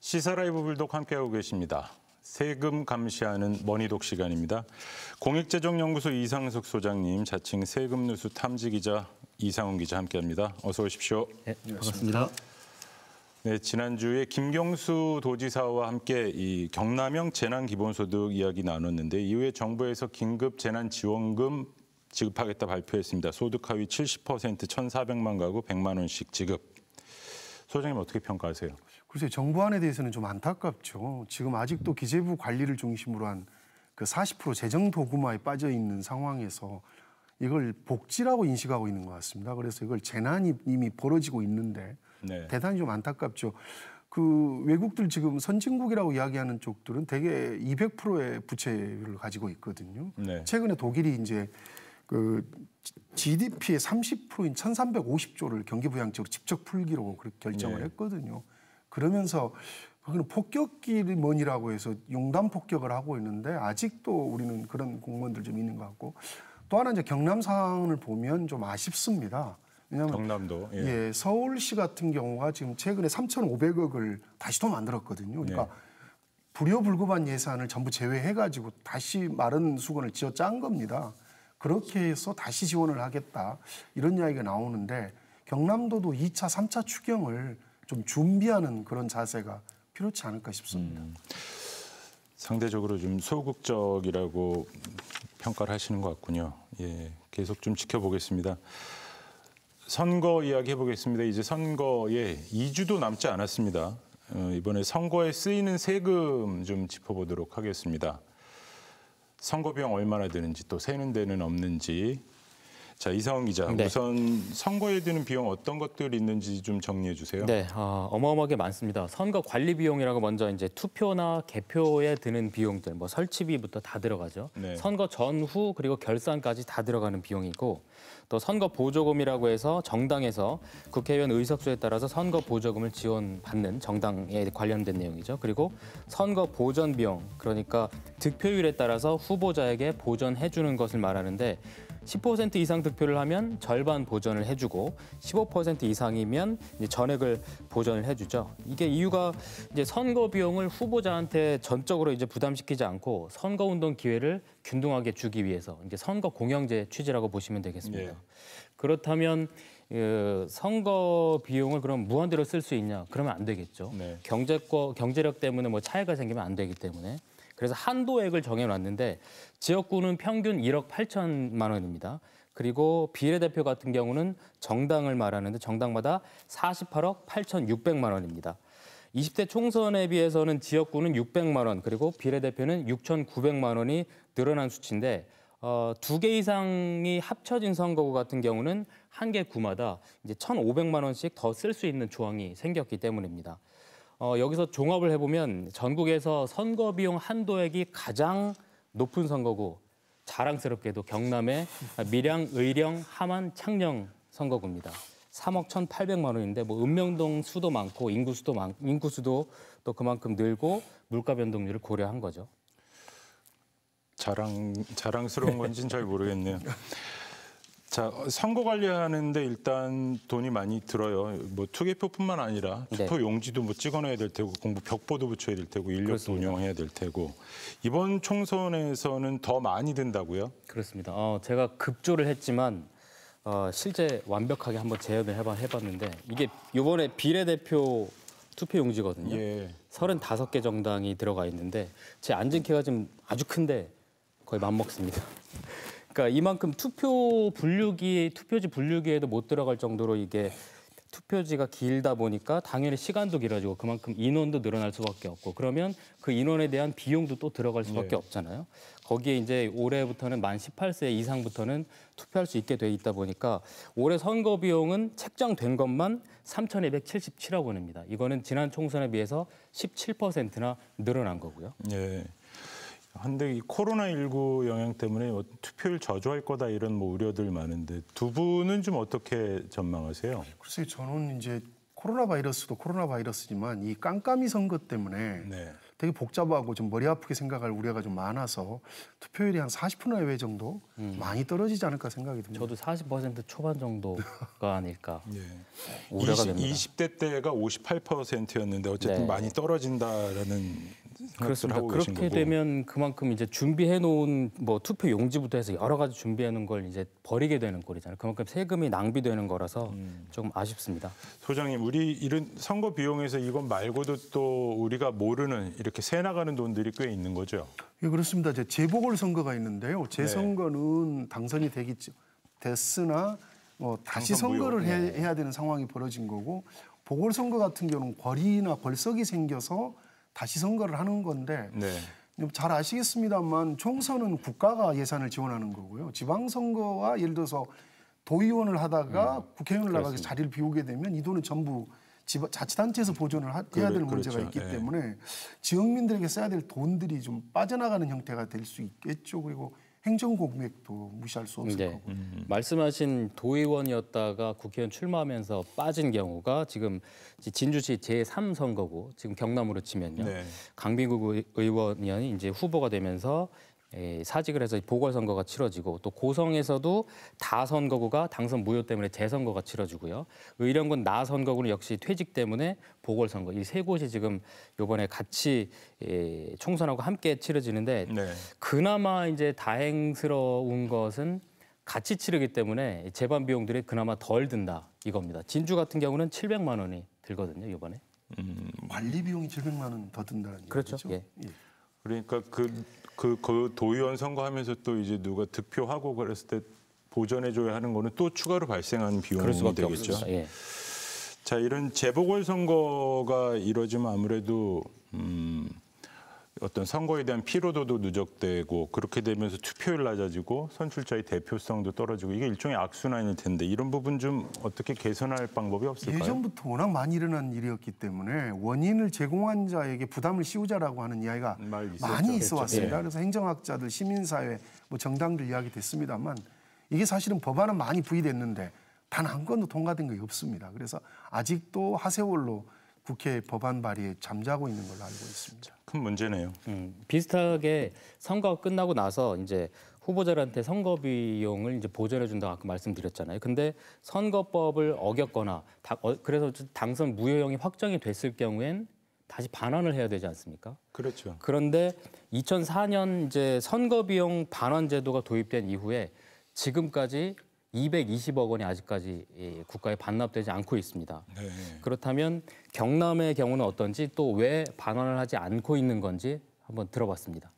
시사라이브 불독 함께하고 계십니다. 세금 감시하는 머니독 시간입니다. 공익재정연구소 이상석 소장님, 자칭 세금누수 탐지 기자 이상훈 기자 함께합니다. 어서 오십시오. 네, 반갑습니다. 네, 지난주에 김경수 도지사와 함께 이 경남형 재난기본소득 이야기 나눴는데 이후에 정부에서 긴급 재난지원금 지급하겠다 발표했습니다. 소득 하위 70% 1,400만 가구 100만 원씩 지급. 소장님 어떻게 평가하세요? 글쎄 정부안에 대해서는 좀 안타깝죠. 지금 아직도 기재부 관리를 중심으로 한 그 40% 재정 도구마에 빠져 있는 상황에서 이걸 복지라고 인식하고 있는 것 같습니다. 그래서 이걸 재난이 이미 벌어지고 있는데 네. 대단히 좀 안타깝죠. 그 외국들 지금 선진국이라고 이야기하는 쪽들은 대개 200%의 부채를 가지고 있거든요. 네. 최근에 독일이 이제 그 GDP의 30%인 1,350조를 경기부양적으로 직접 풀기로 그렇게 결정을 네. 했거든요. 그러면서 그는 폭격기를뭐니라고 해서 용담 폭격을 하고 있는데 아직도 우리는 그런 공무원들 좀 있는 것 같고 또 하나 이제 경남 상황을 보면 좀 아쉽습니다. 왜냐면 경남도 예. 예. 서울시 같은 경우가 지금 최근에 3,500억을 다시 또 만들었거든요. 그러니까 네. 불효불급한 예산을 전부 제외해가지고 다시 마른 수건을 쥐어 짠 겁니다. 그렇게 해서 다시 지원을 하겠다 이런 이야기가 나오는데 경남도도 2차, 3차 추경을 좀 준비하는 그런 자세가 필요치 않을까 싶습니다. 음, 상대적으로 좀 소극적이라고 평가를 하시는 것 같군요. 예, 계속 좀 지켜보겠습니다. 선거 이야기 해보겠습니다. 이제 선거에 2주도 남지 않았습니다. 어, 이번에 선거에 쓰이는 세금 좀 짚어보도록 하겠습니다. 선거비용 얼마나 드는지 또 세는 데는 없는지 자 이성 기자 네. 우선 선거에 드는 비용 어떤 것들이 있는지 좀 정리해 주세요. 네, 어, 어마어마하게 많습니다. 선거 관리 비용이라고 먼저 이제 투표나 개표에 드는 비용들, 뭐 설치비부터 다 들어가죠. 네. 선거 전후 그리고 결산까지 다 들어가는 비용이고 또 선거 보조금이라고 해서 정당에서 국회의원 의석수에 따라서 선거 보조금을 지원받는 정당에 관련된 내용이죠. 그리고 선거 보전 비용, 그러니까 득표율에 따라서 후보자에게 보전해 주는 것을 말하는데 10% 이상 득표를 하면 절반 보전을 해주고 15% 이상이면 전액을 보전을 해주죠. 이게 이유가 이제 선거 비용을 후보자한테 전적으로 이제 부담시키지 않고 선거 운동 기회를 균등하게 주기 위해서 이제 선거 공영제 취지라고 보시면 되겠습니다. 네. 그렇다면 그 선거 비용을 그럼 무한대로 쓸 수 있냐? 그러면 안 되겠죠. 네. 경제 경제력 때문에 뭐 차이가 생기면 안 되기 때문에 그래서 한도액을 정해놨는데 지역구는 평균 1억 8천만 원입니다. 그리고 비례대표 같은 경우는 정당을 말하는데 정당마다 48억 8,600만 원입니다. 20대 총선에 비해서는 지역구는 600만 원, 그리고 비례대표는 6,900만 원이 늘어난 수치인데 어, 두 개 이상이 합쳐진 선거구 같은 경우는 한 개 구마다 이제 1,500만 원씩 더 쓸 수 있는 조항이 생겼기 때문입니다. 어, 여기서 종합을 해보면 전국에서 선거 비용 한도액이 가장 높은 선거구 자랑스럽게도 경남의 밀양, 의령, 함안, 창녕 선거구입니다. 3억 1,800만 원인데 뭐 읍명동 수도 많고 인구수도 많, 인구수도 또 그만큼 늘고 물가 변동률을 고려한 거죠. 자랑 자랑스러운 건지는 잘 모르겠네요. 자 선거 관리하는데 일단 돈이 많이 들어요. 뭐투기표뿐만 아니라 투표 네. 용지도 뭐 찍어놔야 될 테고 공부 벽보도 붙여야 될 테고 인력도 그렇습니다. 운영해야 될 테고 이번 총선에서는 더 많이 든다고요? 그렇습니다. 어, 제가 급조를 했지만 어, 실제 완벽하게 한번 재현을 해봐, 해봤는데 이게 이번에 비례대표 투표 용지거든요. 예. 35개 정당이 들어가 있는데 제 안진키가 지금 아주 큰데 거의 맘먹습니다. 그러니까 이만큼 투표 분류기 투표지 분류기에도 못 들어갈 정도로 이게 투표지가 길다 보니까 당연히 시간도 길어지고 그만큼 인원도 늘어날 수밖에 없고 그러면 그 인원에 대한 비용도 또 들어갈 수밖에 네. 없잖아요. 거기에 이제 올해부터는 만 18세 이상부터는 투표할 수 있게 돼 있다 보니까 올해 선거 비용은 책정된 것만 3,277억 원입니다. 이거는 지난 총선에 비해서 17%나 늘어난 거고요. 네. 한데 이 코로나19 영향 때문에 뭐 투표율 저조할 거다 이런 뭐 우려들 많은데 두 분은 좀 어떻게 전망하세요? 글쎄 저는 이제 코로나 바이러스도 코로나 바이러스지만 이 깜깜이 선거 때문에 네. 되게 복잡하고 좀 머리 아프게 생각할 우려가 좀 많아서 투표율이 한40% 내외 정도 음. 많이 떨어지지 않을까 생각이 듭니다. 저도 40% 초반 정도가 아닐까 네. 우려가 20, 됩니다. 20대 때가 58%였는데 어쨌든 네. 많이 떨어진다라는 그렇습니다. 그렇게 되면 그만큼 이제 준비해 놓은 뭐 투표 용지부터 해서 여러 가지 준비하는걸 이제 버리게 되는 꼴이잖아요. 그만큼 세금이 낭비되는 거라서 음. 조금 아쉽습니다. 소장님, 우리 이런 선거 비용에서 이건 말고도 또 우리가 모르는 이렇게 새 나가는 돈들이 꽤 있는 거죠. 예, 그렇습니다. 제 재보궐 선거가 있는데요. 재선거는 네. 당선이 되기 됐으나 뭐 다시 선거를 해, 네. 해야 되는 상황이 벌어진 거고 보궐선거 같은 경우는 벌이나 벌석이 생겨서 다시 선거를 하는 건데 네. 잘 아시겠습니다만 총선은 국가가 예산을 지원하는 거고요. 지방선거와 예를 들어서 도의원을 하다가 음, 국회의원을 나가서 자리를 비우게 되면 이 돈은 전부 지바, 자치단체에서 보존을 하, 해야 될 그렇죠. 문제가 있기 예. 때문에 지역민들에게 써야 될 돈들이 좀 빠져나가는 형태가 될 수 있겠죠. 그리고 행정 공백도 무시할 수 없을 네. 거고 음. 음. 말씀하신 도의원이었다가 국회의원 출마하면서 빠진 경우가 지금 진주시 제3선거고 지금 경남으로 치면요. 네. 강빈국 의원이 이제 후보가 되면서 예, 사직을 해서 보궐선거가 치러지고 또 고성에서도 다선거구가 당선 무효 때문에 재선거가 치러지고요. 의령군 나선거구는 역시 퇴직 때문에 보궐선거 이 세 곳이 지금 요번에 같이 예, 총선하고 함께 치러지는데 네. 그나마 이제 다행스러운 것은 같이 치르기 때문에 재반 비용들이 그나마 덜 든다 이겁니다. 진주 같은 경우는 700만 원이 들거든요, 요번에. 음, 관리 비용이 700만 원 더 든다는 그렇죠? 얘기죠? 예. 예. 그러니까 그 그, 그 도의원 선거하면서 또 이제 누가 득표하고 그랬을 때 보전해줘야 하는 거는 또 추가로 발생하는 비용이 되겠죠. 예. 자 이런 재보궐 선거가 이뤄지면 아무래도 음, 어떤 선거에 대한 피로도도 누적되고 그렇게 되면서 투표율 낮아지고 선출자의 대표성도 떨어지고 이게 일종의 악순환일 텐데 이런 부분 좀 어떻게 개선할 방법이 없을까요? 예전부터 워낙 많이 일어난 일이었기 때문에 원인을 제공한 자에게 부담을 씌우자라고 하는 이야기가 음, 많이 그렇죠. 있어 왔습니다. 예. 그래서 행정학자들, 시민사회, 뭐 정당들 이야기 됐습니다만 이게 사실은 법안은 많이 부의됐는데 단 한 건도 통과된 게 없습니다. 그래서 아직도 하세월로 국회 법안 발의에 잠자고 있는 걸로 알고 있습니다. 큰 문제네요. 음, 비슷하게 선거 끝나고 나서 이제 후보자한테 선거 비용을 이제 보전해 준다고 아까 말씀드렸잖아요. 근데 선거법을 어겼거나 다, 어, 그래서 당선 무효형이 확정이 됐을 경우엔 다시 반환을 해야 되지 않습니까? 그렇죠. 그런데 2004년 이제 선거 비용 반환 제도가 도입된 이후에 지금까지 220억 원이 아직까지 예, 국가에 반납되지 않고 있습니다. 네. 그렇다면 경남의 경우는 어떤지 또 왜 반환을 하지 않고 있는 건지 한번 들어봤습니다.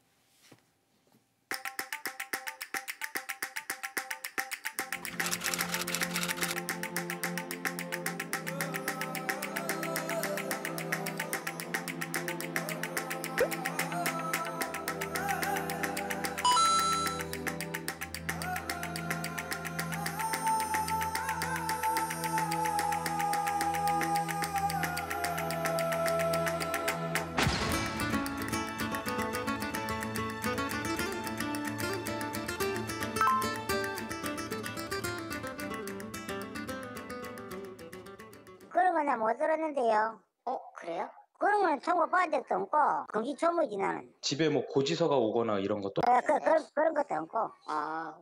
거나못 들었는데요. 어, 그래요? 그런 건 청구받은 적도 없고 금시 초무지 나는. 집에 뭐 고지서가 오거나 이런 것도 어, 그, 그런, 그런 것도 없고. 아.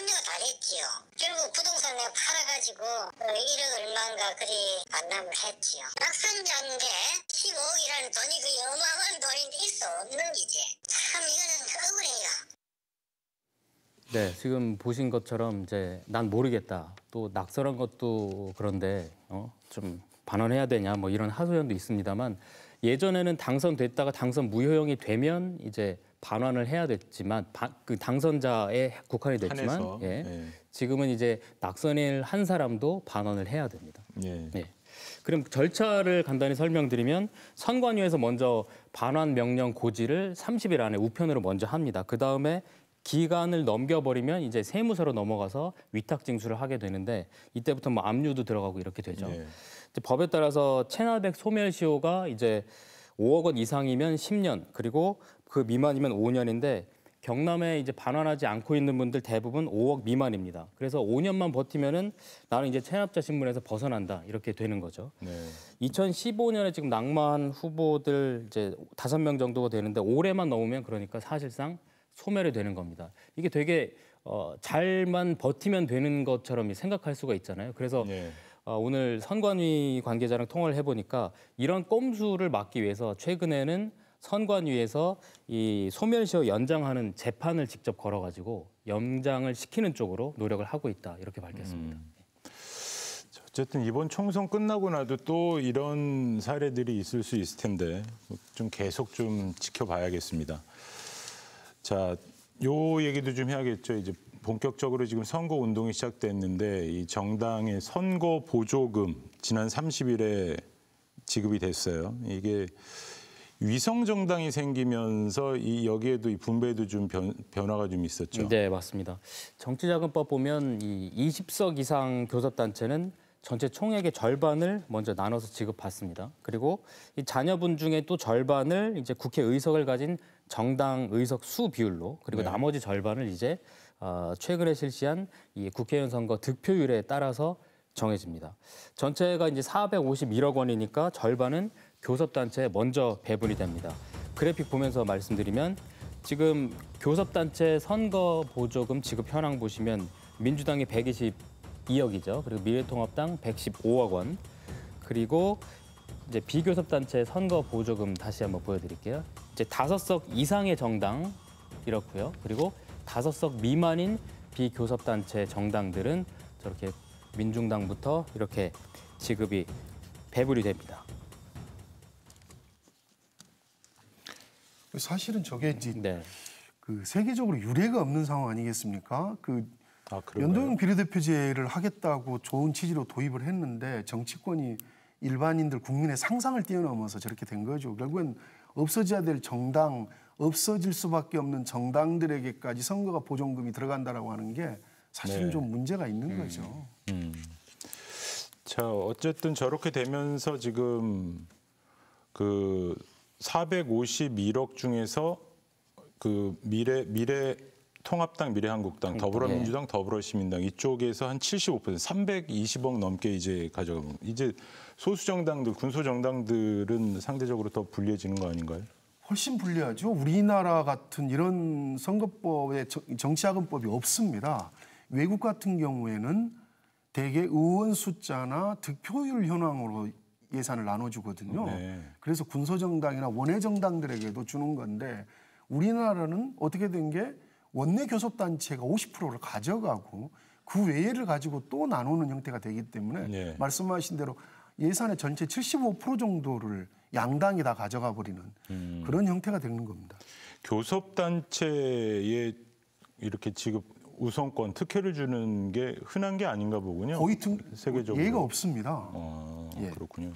염려다 됐지요. 결국 부동산 내 팔아가지고 1억 그 얼마인가 그리 반납을 했지요. 낙선자인데 15억이라는 돈이 그 어마어마한 돈인데 있어 없는 이제 참 이거는 억울해요. 네, 지금 보신 것처럼 이제 난 모르겠다. 또 낙설한 것도 그런데 어? 좀 반환해야 되냐 뭐 이런 하소연도 있습니다만 예전에는 당선됐다가 당선 무효형이 되면 이제 반환을 해야 됐지만 바, 그 당선자의 국한이 됐지만 예, 예. 지금은 이제 낙선일 한 사람도 반환을 해야 됩니다. 예. 예. 그럼 절차를 간단히 설명드리면 선관위에서 먼저 반환 명령 고지를 30일 안에 우편으로 먼저 합니다. 그 다음에 기간을 넘겨버리면 이제 세무서로 넘어가서 위탁 징수를 하게 되는데 이때부터 뭐 압류도 들어가고 이렇게 되죠. 예. 법에 따라서 체납액 소멸시효가 이제 5억 원 이상이면 10년 그리고 그 미만이면 5년인데 경남에 이제 반환하지 않고 있는 분들 대부분 5억 미만입니다. 그래서 5년만 버티면은 나는 이제 체납자 신분에서 벗어난다 이렇게 되는 거죠. 네. 2015년에 지금 낭만 후보들 이제 다섯 명 정도가 되는데 올해만 넘으면 그러니까 사실상 소멸이 되는 겁니다. 이게 되게 어, 잘만 버티면 되는 것처럼 생각할 수가 있잖아요. 그래서 네. 어, 오늘 선관위 관계자랑 통화를 해보니까 이런 꼼수를 막기 위해서 최근에는 선관위에서 이 소멸시효 연장하는 재판을 직접 걸어가지고 연장을 시키는 쪽으로 노력을 하고 있다 이렇게 밝혔습니다. 음. 어쨌든 이번 총선 끝나고 나도 또 이런 사례들이 있을 수 있을 텐데 좀 계속 좀 지켜봐야겠습니다. 자, 요 얘기도 좀 해야겠죠. 이제 본격적으로 지금 선거 운동이 시작됐는데 이 정당의 선거 보조금 지난 30일에 지급이 됐어요. 이게 위성 정당이 생기면서 이 여기에도 이 분배도 좀 변, 변화가 좀 있었죠. 네, 맞습니다. 정치자금법 보면 이 20석 이상 교섭단체는 전체 총액의 절반을 먼저 나눠서 지급받습니다. 그리고 이 자녀분 중에 또 절반을 이제 국회 의석을 가진 정당 의석 수 비율로 그리고 네. 나머지 절반을 이제 어, 최근에 실시한 이 국회의원 선거 득표율에 따라서 정해집니다. 전체가 이제 451억 원이니까 절반은 교섭단체에 먼저 배분이 됩니다. 그래픽 보면서 말씀드리면 지금 교섭단체 선거 보조금 지급 현황 보시면 민주당이 122억이죠. 그리고 미래통합당 115억 원. 그리고 이제 비교섭 단체 선거 보조금 다시 한번 보여드릴게요. 이제 다섯 석 이상의 정당 이렇고요. 그리고 다섯 석 미만인 비교섭 단체 정당들은 저렇게 민중당부터 이렇게 지급이 배불이 됩니다. 사실은 저게 이제 네. 그 세계적으로 유례가 없는 상황 아니겠습니까? 그 아, 연동형 비례대표제를 하겠다고 좋은 취지로 도입을 했는데 정치권이 일반인들 국민의 상상을 뛰어넘어서 저렇게 된 거죠. 결국엔 없어져야 될 정당, 없어질 수밖에 없는 정당들에게까지 선거가 보존금이 들어간다라고 하는 게 사실은 네. 좀 문제가 있는 음. 거죠. 음. 자, 어쨌든 저렇게 되면서 지금 그 451억 중에서 그 미래 미래 통합당, 미래한국당, 그러니까, 더불어민주당, 예. 더불어시민당 이쪽에서 한75% 320억 넘게 이제 가져가면 이제 소수 정당들, 군소 정당들은 상대적으로 더 불리해지는 거 아닌가요? 훨씬 불리하죠. 우리나라 같은 이런 선거법에 정치학금법이 없습니다. 외국 같은 경우에는 대개 의원 숫자나 득표율 현황으로 예산을 나눠주거든요. 네. 그래서 군소정당이나 원외 정당들에게도 주는 건데 우리나라는 어떻게 된게 원내 교섭단체가 50%를 가져가고 그 외에를 가지고 또 나누는 형태가 되기 때문에 네. 말씀하신 대로 예산의 전체 75% 정도를 양당이 다 가져가 버리는 음. 그런 형태가 되는 겁니다. 교섭단체에 이렇게 지금 우선권 특혜를 주는 게 흔한 게 아닌가 보군요. 거의 등, 세계적으로 예가 없습니다. 아, 예. 그렇군요.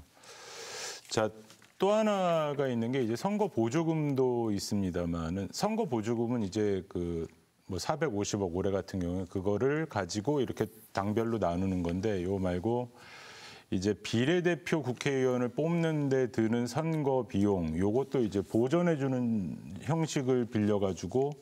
자또 하나가 있는 게 이제 선거 보조금도 있습니다만은 선거 보조금은 이제 그뭐 450억 올해 같은 경우에 그거를 가지고 이렇게 당별로 나누는 건데 요 말고 이제 비례대표 국회의원을 뽑는 데 드는 선거 비용 요것도 이제 보전해 주는 형식을 빌려 가지고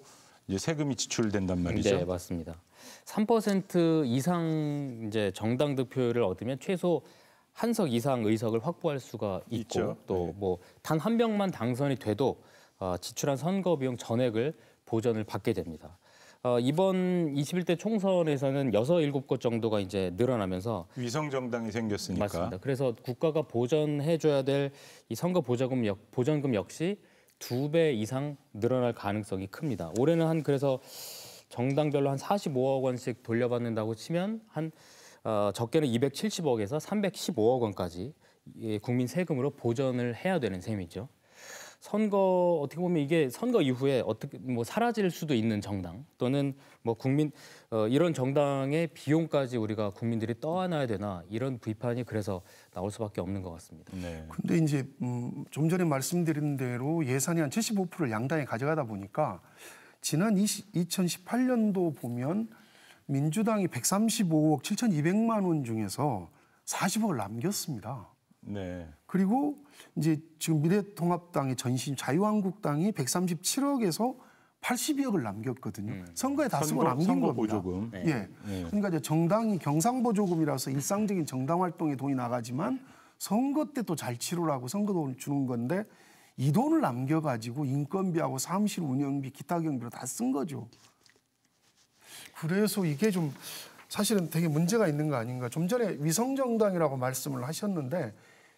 이제 세금이 지출된단 말이죠. 네, 맞습니다. 3% 이상 이제 정당 득표율을 얻으면 최소 한석 이상 의석을 확보할 수가 있고 또 뭐 단한 네. 명만 당선이 돼도 어, 지출한 선거 비용 전액을 보전을 받게 됩니다. 어, 이번 21대 총선에서는 6, 7곳 정도가 이제 늘어나면서 위성 정당이 생겼으니까 맞습니다. 그래서 국가가 보전해 줘야 될 이 선거 보자금 역, 보전금 역시 두 배 이상 늘어날 가능성이 큽니다. 올해는 한 그래서 정당별로 한 45억 원씩 돌려받는다고 치면 한 어, 적게는 270억에서 315억 원까지 국민 세금으로 보전을 해야 되는 셈이죠. 선거 어떻게 보면 이게 선거 이후에 어떻게 뭐 사라질 수도 있는 정당 또는 뭐 국민 어, 이런 정당의 비용까지 우리가 국민들이 떠안아야 되나 이런 비판이 그래서 나올 수밖에 없는 것 같습니다. 네. 근데 이제 음, 좀 전에 말씀드린 대로 예산이 한 75%를 양당에 가져가다 보니까 지난 20, 2018년도 보면 민주당이 135억 7,200만 원 중에서 40억을 남겼습니다. 네. 그리고 이제 지금 미래통합당의 전신 자유한국당이 137억에서 82억을 남겼거든요. 음. 선거에 다 쓰고 남긴 선거 겁니다. 예. 네. 예. 네. 그러니까 이제 정당이 경상보조금이라서 일상적인 정당 활동에 돈이 나가지만 선거 때 또 잘 치르라고 선거 돈을 주는 건데 이 돈을 남겨가지고 인건비하고 사무실 운영비, 기타 경비로 다 쓴 거죠. 그래서 이게 좀 사실은 되게 문제가 있는 거 아닌가. 좀 전에 위성정당이라고 말씀을 하셨는데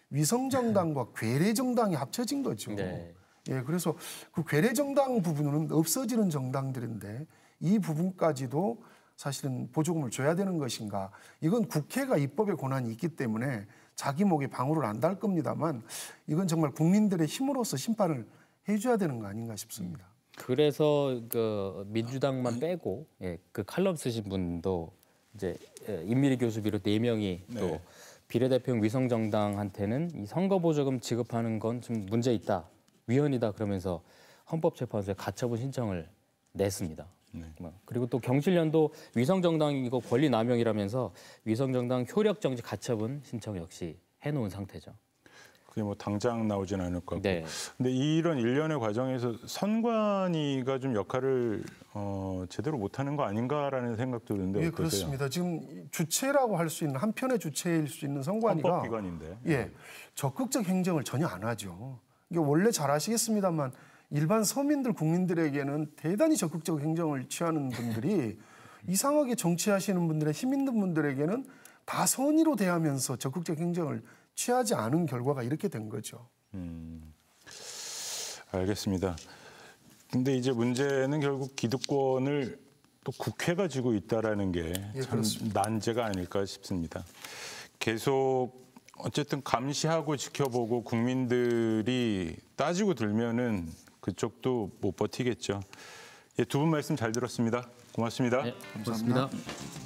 위성정당과 네. 괴뢰정당이 합쳐진 거죠. 네. 예, 그래서 그 괴뢰정당 부분은 없어지는 정당들인데 이 부분까지도 사실은 보조금을 줘야 되는 것인가. 이건 국회가 입법의 권한이 있기 때문에 자기 목에 방울을 안 달 겁니다만 이건 정말 국민들의 힘으로서 심판을 해줘야 되는 거 아닌가 싶습니다. 그래서 그 민주당만 빼고 예, 그 칼럼 쓰신 분도 이제 예, 임미리 교수 비롯 네 명이 또비례대표 네. 위성정당한테는 이 선거보조금 지급하는 건 좀 문제 있다 위헌이다 그러면서 헌법재판소에 가처분 신청을 냈습니다. 네. 뭐, 그리고 또 경실련도 위성정당 이거 권리남용이라면서 위성정당 효력정지 가처분 신청 역시 해놓은 상태죠. 그게 뭐 당장 나오진 않을 거고. 네. 근데 이런 일련의 과정에서 선관위가 좀 역할을 어, 제대로 못하는 거 아닌가라는 생각도 드는데 예, 어떠세요? 그렇습니다. 지금 주체라고 할 수 있는 한편의 주체일 수 있는 선관위가 기관인데 예, 적극적 행정을 전혀 안 하죠. 이게 원래 잘 아시겠습니다만 일반 서민들 국민들에게는 대단히 적극적 행정을 취하는 분들이 이상하게 정치하시는 분들의 힘 있는 분들에게는 다 선의로 대하면서 적극적 행정을 취하지 않은 결과가 이렇게 된 거죠. 음, 알겠습니다. 근데 이제 문제는 결국 기득권을 또 국회가 지고 있다라는 게참 예, 난제가 아닐까 싶습니다. 계속 어쨌든 감시하고 지켜보고 국민들이 따지고 들면은 그쪽도 못 버티겠죠. 예, 두 분 말씀 잘 들었습니다. 고맙습니다. 네, 고맙습니다. 고맙습니다.